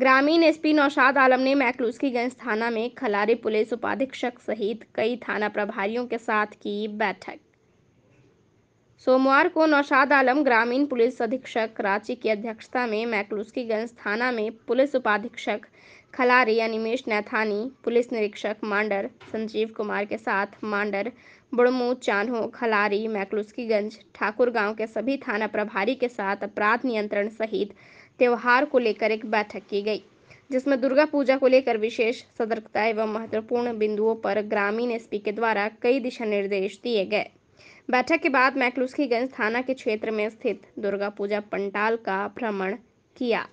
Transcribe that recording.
ग्रामीण एसपी नौशाद आलम ने मैकलूस्कीगंज थाना में खलारी पुलिस उपाधीक्षक सहित कई थाना प्रभारियों के साथ की बैठक सोमवार को नौशाद आलम ग्रामीण पुलिस अधीक्षक रांची की अध्यक्षता में मैकलूस्कीगंज थाना में पुलिस उपाधीक्षक खलारी अनिमेश नैथानी पुलिस निरीक्षक मांडर संजीव कुमार के साथ मांडर बुड़मू चान्हो खलारी मैकलूस्कीगंज ठाकुर गांव के सभी थाना प्रभारी के साथ अपराध नियंत्रण सहित त्यौहार को लेकर एक बैठक की गई जिसमें दुर्गा पूजा को लेकर विशेष सतर्कता एवं महत्वपूर्ण बिंदुओं पर ग्रामीण एस के द्वारा कई दिशा निर्देश दिए गए बैठक के बाद मैकलुस्कीगंज थाना के क्षेत्र में स्थित दुर्गा पूजा पंडाल का भ्रमण किया